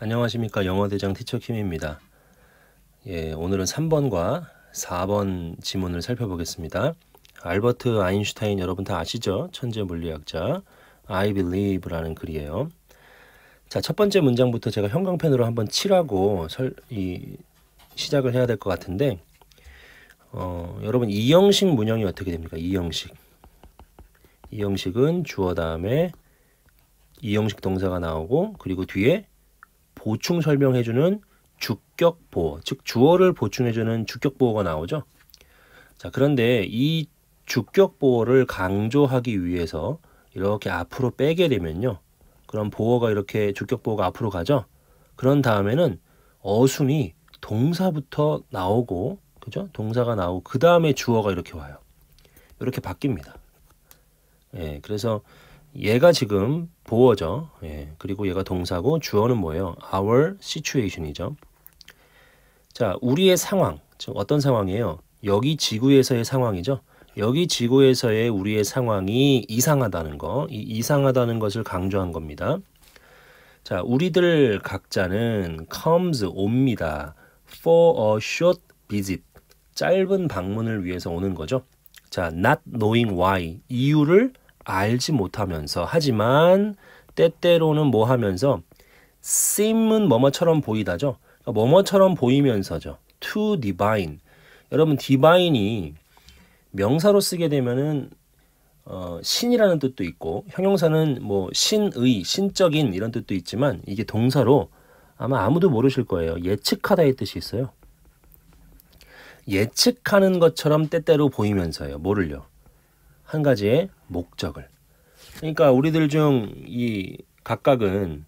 안녕하십니까 영어대장 티처킴입니다. 예, 오늘은 3번과 4번 지문을 살펴보겠습니다. 알버트 아인슈타인 여러분 다 아시죠? 천재 물리학자 I believe라는 글이에요. 자, 첫 번째 문장부터 제가 형광펜으로 한번 칠하고 설, 이, 시작을 해야 될 것 같은데 어, 여러분 이형식 문형이 어떻게 됩니까? 이형식 이형식은 주어 다음에 이형식 동사가 나오고 그리고 뒤에 보충 설명해주는 주격 보호즉 주어를 보충해주는 주격 보호가 나오죠. 자, 그런데 이 주격 보호를 강조하기 위해서 이렇게 앞으로 빼게 되면요. 그럼 보호가 이렇게 주격 보호가 앞으로 가죠. 그런 다음에는 어순이 동사부터 나오고 그죠? 동사가 나오고 그 다음에 주어가 이렇게 와요. 이렇게 바뀝니다. 예, 그래서 얘가 지금 보어죠. 예, 그리고 얘가 동사고 주어는 뭐예요? Our situation이죠. 자, 우리의 상황. 즉 어떤 상황이에요? 여기 지구에서의 상황이죠. 여기 지구에서의 우리의 상황이 이상하다는 거, 이 이상하다는 것을 강조한 겁니다. 자, 우리들 각자는 comes 옵니다. for a short visit. 짧은 방문을 위해서 오는 거죠. 자, not knowing why. 이유를 알지 못하면서 하지만 때때로는 뭐 하면서 seem은 뭐뭐처럼 보이다죠. 그러니까 뭐뭐처럼 보이면서죠. to divine. 여러분 divine이 명사로 쓰게 되면은 어, 신이라는 뜻도 있고 형용사는 뭐 신의, 신적인 이런 뜻도 있지만 이게 동사로 아마 아무도 모르실 거예요. 예측하다의 뜻이 있어요. 예측하는 것처럼 때때로 보이면서요. 모를요 한 가지의 목적을. 그러니까 우리들 중 이 각각은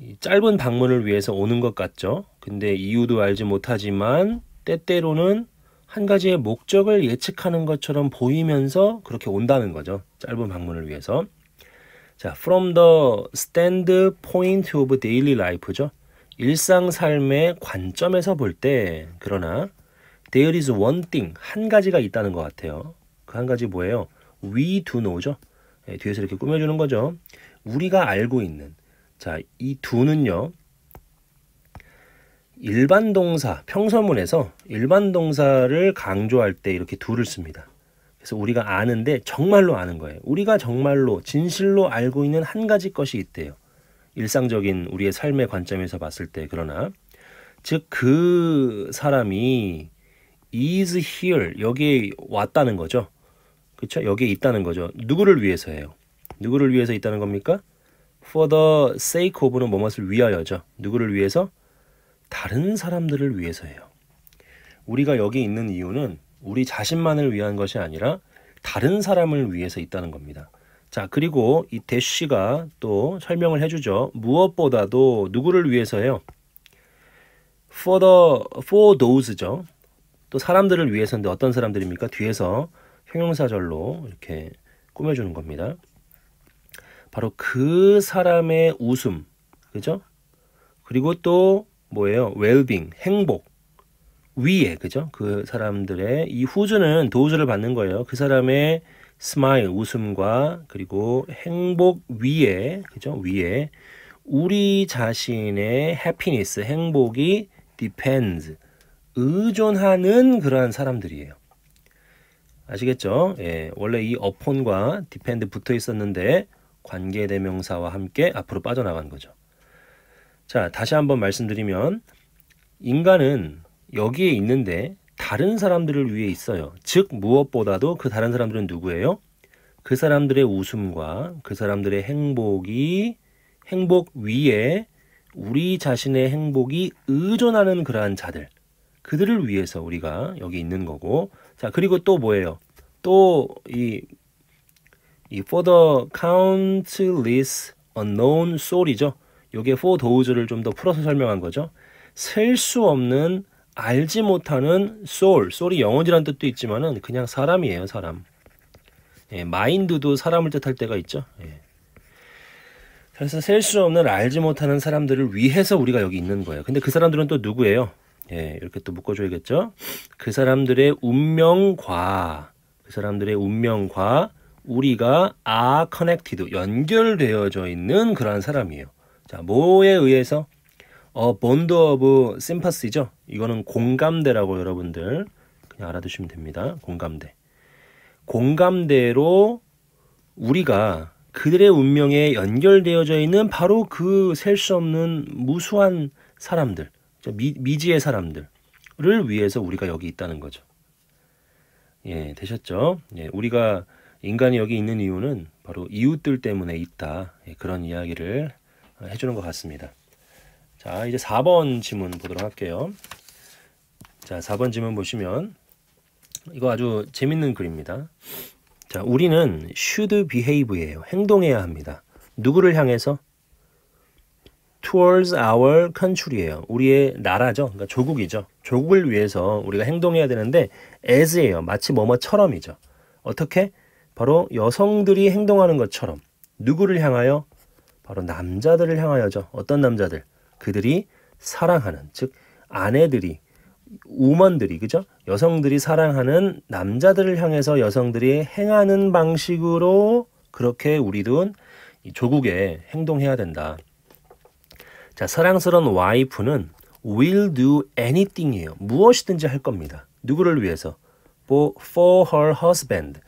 이 짧은 방문을 위해서 오는 것 같죠. 근데 이유도 알지 못하지만 때때로는 한 가지의 목적을 예측하는 것처럼 보이면서 그렇게 온다는 거죠. 짧은 방문을 위해서. 자, from the stand point of daily life죠. 일상 삶의 관점에서 볼 때, 그러나 there is one thing, 한 가지가 있다는 것 같아요. 그한 가지 뭐예요? We do know죠. 예, 뒤에서 이렇게 꾸며주는 거죠. 우리가 알고 있는 자, 이 do는요. 일반 동사, 평서문에서 일반 동사를 강조할 때 이렇게 do를 씁니다. 그래서 우리가 아는데 정말로 아는 거예요. 우리가 정말로 진실로 알고 있는 한 가지 것이 있대요. 일상적인 우리의 삶의 관점에서 봤을 때 그러나 즉 그 사람이 is here 여기에 왔다는 거죠. 그렇죠? 여기에 있다는 거죠. 누구를 위해서예요? 누구를 위해서 있다는 겁니까? For the sake of는 뭐뭇을 위하여죠. 누구를 위해서? 다른 사람들을 위해서예요. 우리가 여기 있는 이유는 우리 자신만을 위한 것이 아니라 다른 사람을 위해서 있다는 겁니다. 자, 그리고 이 대쉬가 또 설명을 해주죠. 무엇보다도 누구를 위해서예요? for the, for those죠. 또 사람들을 위해서인데 어떤 사람들입니까? 뒤에서 형용사절로 이렇게 꾸며주는 겁니다. 바로 그 사람의 웃음, 그죠? 그리고 또 뭐예요? 웰빙, 행복 위에 그죠? 그 사람들의 이 후즈는 도우즈를 받는 거예요. 그 사람의 스마일 웃음과 그리고 행복 위에 그죠? 위에 우리 자신의 해피니스 행복이 depends 의존하는 그러한 사람들이에요. 아시겠죠? 예, 원래 이 어폰과 디펜드 붙어 있었는데 관계대명사와 함께 앞으로 빠져나간 거죠. 자, 다시 한번 말씀드리면 인간은 여기에 있는데 다른 사람들을 위해 있어요. 즉 무엇보다도 그 다른 사람들은 누구예요? 그 사람들의 웃음과 그 사람들의 행복이 행복 위에 우리 자신의 행복이 의존하는 그러한 자들 그들을 위해서 우리가 여기 있는 거고 자, 그리고 또 뭐예요? 또 이이 for the countless unknown soul이죠. 요게 for doze를 좀 더 풀어서 설명한 거죠. 셀 수 없는 알지 못하는 soul, soul이 영혼이란 뜻도 있지만은 그냥 사람이에요, 사람. 예, 마인드도 사람을 뜻할 때가 있죠. 예. 그래서 셀 수 없는 알지 못하는 사람들을 위해서 우리가 여기 있는 거예요. 근데 그 사람들은 또 누구예요? 예, 이렇게 또 묶어줘야겠죠. 그 사람들의 운명과 그 사람들의 운명과 우리가 아 커넥티드 연결되어져 있는 그러한 사람이에요. 자, 뭐에 의해서 어 본드 오브 심파시죠. 이거는 공감대라고 여러분들 그냥 알아두시면 됩니다. 공감대. 공감대로 우리가 그들의 운명에 연결되어져 있는 바로 그 셀 수 없는 무수한 사람들 미, 미지의 사람들을 위해서 우리가 여기 있다는 거죠. 예, 되셨죠? 예, 우리가 인간이 여기 있는 이유는 바로 이웃들 때문에 있다. 예, 그런 이야기를 해주는 것 같습니다. 자, 이제 4번 지문 보도록 할게요. 자, 4번 지문 보시면 이거 아주 재밌는 글입니다. 자, 우리는 should behave예요. 행동해야 합니다. 누구를 향해서? towards our country예요. 우리의 나라죠. 그러니까 조국이죠. 조국을 위해서 우리가 행동해야 되는데 as예요. 마치 뭐뭐처럼이죠. 어떻게? 바로 여성들이 행동하는 것처럼 누구를 향하여? 바로 남자들을 향하여죠. 어떤 남자들? 그들이 사랑하는 즉 아내들이 우먼들이 그죠? 여성들이 사랑하는 남자들을 향해서 여성들이 행하는 방식으로 그렇게 우리는 조국에 행동해야 된다. 자, 사랑스러운 와이프는 will do anything이에요. 무엇이든지 할 겁니다. 누구를 위해서? 뭐, for her husband.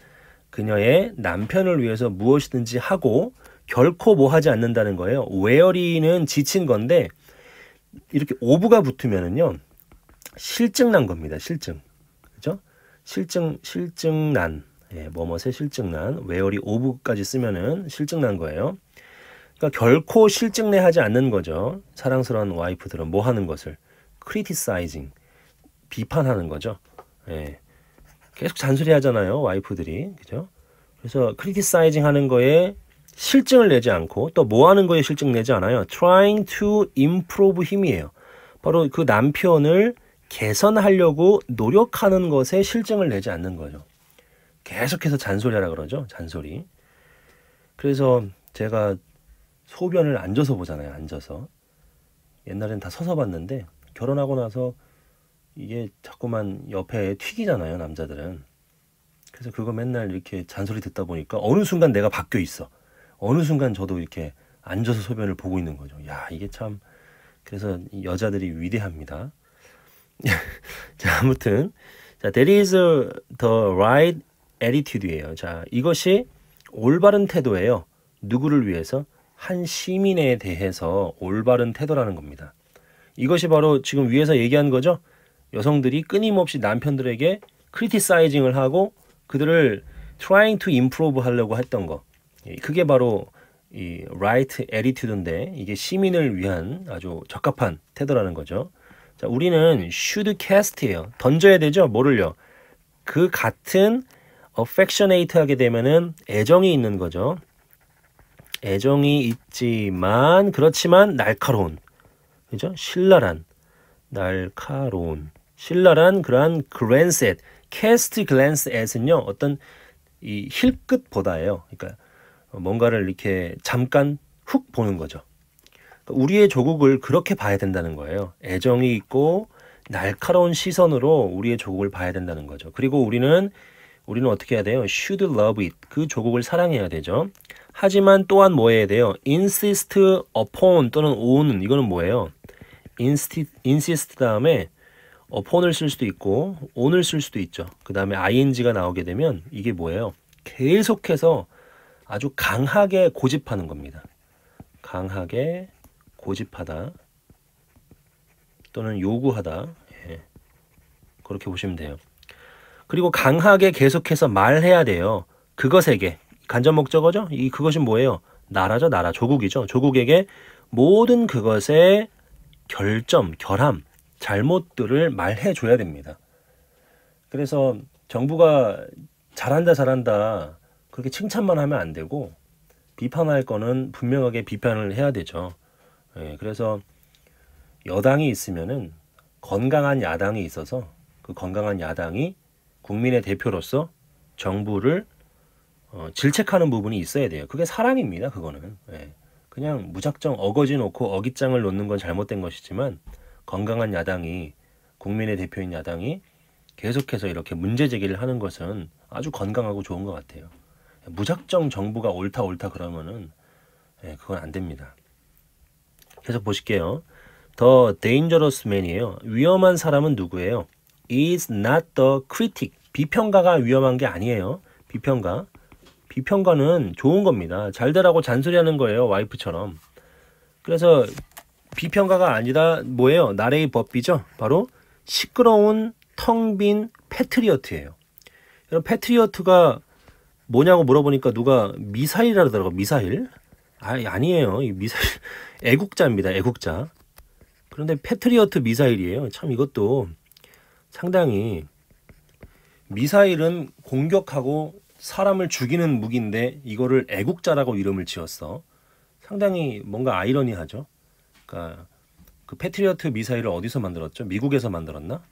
그녀의 남편을 위해서 무엇이든지 하고 결코 뭐 하지 않는다는 거예요. 웨어리는 지친 건데 이렇게 오브가 붙으면은요. 실증 난 겁니다. 실증. 그죠? 실증 실증 난. 예, 뭐뭐세 실증 난. 웨어리 오브까지 쓰면은 실증 난 거예요. 그러니까 결코 실증내하지 않는 거죠. 사랑스러운 와이프들은 뭐 하는 것을 크리티사이징 비판하는 거죠. 예. 계속 잔소리 하잖아요, 와이프들이. 그죠? 그래서 크리티사이징 하는 거에 실증을 내지 않고 또 뭐 하는 거에 실증 내지 않아요. trying to improve 힘이에요. 바로 그 남편을 개선하려고 노력하는 것에 실증을 내지 않는 거죠. 계속해서 잔소리하라 그러죠. 잔소리. 그래서 제가 소변을 앉아서 보잖아요. 앉아서. 옛날엔 다 서서 봤는데 결혼하고 나서 이게 자꾸만 옆에 튀기잖아요. 남자들은. 그래서 그거 맨날 이렇게 잔소리 듣다 보니까 어느 순간 내가 바뀌어 있어. 어느 순간 저도 이렇게 앉아서 소변을 보고 있는 거죠. 야, 이게 참 그래서 여자들이 위대합니다. 자, 아무튼 자, that is a, the right attitude예요. 자, 이것이 올바른 태도예요. 누구를 위해서? 한 시민에 대해서 올바른 태도라는 겁니다. 이것이 바로 지금 위에서 얘기한 거죠. 여성들이 끊임없이 남편들에게 크리티사이징을 하고 그들을 trying to improve 하려고 했던 거. 예, 그게 바로 이 right attitude인데 이게 시민을 위한 아주 적합한 태도라는 거죠. 자, 우리는 should cast예요. 던져야 되죠. 뭐를요? 그 같은 affectionate하게 되면은 애정이 있는 거죠. 애정이 있지만 그렇지만 날카로운 그죠? 신랄한 날카로운 신랄한 그러한 g 랜 a n c e at cast 은요 어떤 이 힐끝보다예요. 그러니까 뭔가를 이렇게 잠깐 훅 보는 거죠. 그러니까 우리의 조국을 그렇게 봐야 된다는 거예요. 애정이 있고 날카로운 시선으로 우리의 조국을 봐야 된다는 거죠. 그리고 우리는 우리는 어떻게 해야 돼요? should love it. 그 조국을 사랑해야 되죠. 하지만 또한 뭐 해야 돼요? insist upon 또는 o n 이거는 뭐예요? i n s i insist 다음에 upon을 쓸 수도 있고 on을 쓸 수도 있죠. 그 다음에 ing가 나오게 되면 이게 뭐예요? 계속해서 아주 강하게 고집하는 겁니다. 강하게 고집하다 또는 요구하다 예. 그렇게 보시면 돼요. 그리고 강하게 계속해서 말해야 돼요. 그것에게 간접 목적어죠. 이 그것이 뭐예요? 나라죠, 나라, 조국이죠. 조국에게 모든 그것의 결점, 결함, 잘못들을 말해 줘야 됩니다. 그래서 정부가 잘한다, 잘한다 그렇게 칭찬만 하면 안 되고 비판할 거는 분명하게 비판을 해야 되죠. 예, 그래서 여당이 있으면은 건강한 야당이 있어서 그 건강한 야당이 국민의 대표로서 정부를 어, 질책하는 부분이 있어야 돼요. 그게 사랑입니다 그거는 예. 그냥 무작정 어거지 놓고 어깃장을 놓는 건 잘못된 것이지만 건강한 야당이 국민의 대표인 야당이 계속해서 이렇게 문제 제기를 하는 것은 아주 건강하고 좋은 것 같아요. 무작정 정부가 옳다 옳다 그러면은 예, 그건 안 됩니다. 계속 보실게요. 더 dangerous man이에요. 위험한 사람은 누구예요? is not the critic. 비평가가 위험한 게 아니에요. 비평가. 비평가는 좋은 겁니다. 잘 되라고 잔소리하는 거예요. 와이프처럼. 그래서 비평가가 아니라 뭐예요? 나레이 법비죠. 바로 시끄러운 텅빈 패트리어트예요. 여러분 패트리어트가 뭐냐고 물어보니까 누가 미사일이라 더라고 미사일? 아, 아니에요. 이 미사일 애국자입니다. 애국자. 그런데 패트리어트 미사일이에요. 참 이것도 상당히 미사일은 공격하고 사람을 죽이는 무기인데 이거를 애국자라고 이름을 지었어. 상당히 뭔가 아이러니하죠. 그러니까 그 패트리어트 미사일을 어디서 만들었죠? 미국에서 만들었나?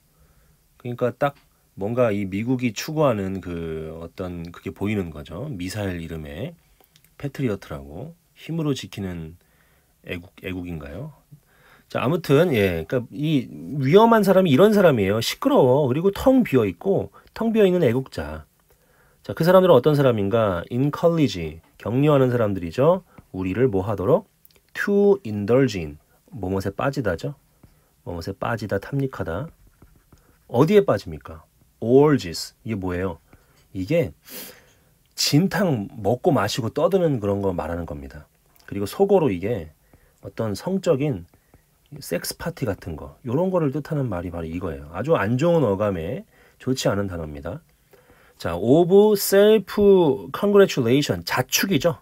그러니까 딱 뭔가 이 미국이 추구하는 그 어떤 그게 보이는 거죠. 미사일 이름에 패트리어트라고 힘으로 지키는 애국 애국인가요? 자 아무튼 예, 그러니까 이 위험한 사람이 이런 사람이에요. 시끄러워 그리고 텅 비어 있고 텅 비어 있는 애국자. 자, 그 사람들은 어떤 사람인가? encourage, 격려하는 사람들이죠. 우리를 뭐 하도록? to indulge in, 뭐뭇에 빠지다죠. 뭐뭇에 빠지다, 탐닉하다. 어디에 빠집니까? orgies, 이게 뭐예요? 이게 진탕 먹고 마시고 떠드는 그런 거 말하는 겁니다. 그리고 속어로 이게 어떤 성적인 섹스 파티 같은 거 이런 거를 뜻하는 말이 바로 이거예요. 아주 안 좋은 어감에 좋지 않은 단어입니다. 자, of self c o n g r 자축이죠.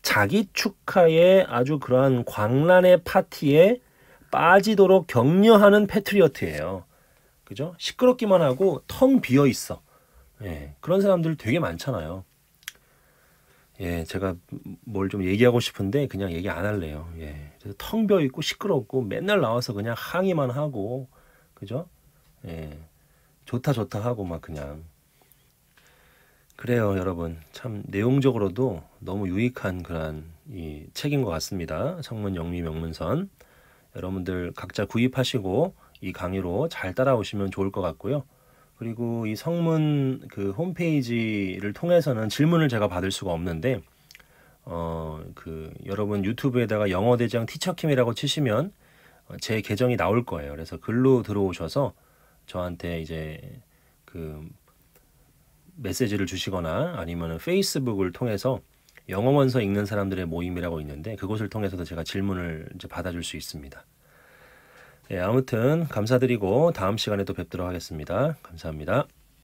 자기 축하에 아주 그러한 광란의 파티에 빠지도록 격려하는 패트리어트예요. 그죠? 시끄럽기만 하고 텅 비어 있어. 예, 그런 사람들 되게 많잖아요. 예, 제가 뭘 좀 얘기하고 싶은데 그냥 얘기 안 할래요. 예, 텅 비어 있고 시끄럽고 맨날 나와서 그냥 항의만 하고, 그죠? 예, 좋다 좋다 하고 막 그냥 그래요, 여러분. 참 내용적으로도 너무 유익한 그런 이 책인 것 같습니다. 성문 영미 명문선. 여러분들 각자 구입하시고 이 강의로 잘 따라오시면 좋을 것 같고요. 그리고 이 성문 그 홈페이지를 통해서는 질문을 제가 받을 수가 없는데 어 그 여러분 유튜브에다가 영어 대장 티처킴이라고 치시면 어, 제 계정이 나올 거예요. 그래서 글로 들어오셔서 저한테 이제 그 메시지를 주시거나 아니면 페이스북을 통해서 영어 원서 읽는 사람들의 모임이라고 있는데 그곳을 통해서도 제가 질문을 이제 받아줄 수 있습니다. 예, 아무튼 감사드리고 다음 시간에 또 뵙도록 하겠습니다. 감사합니다.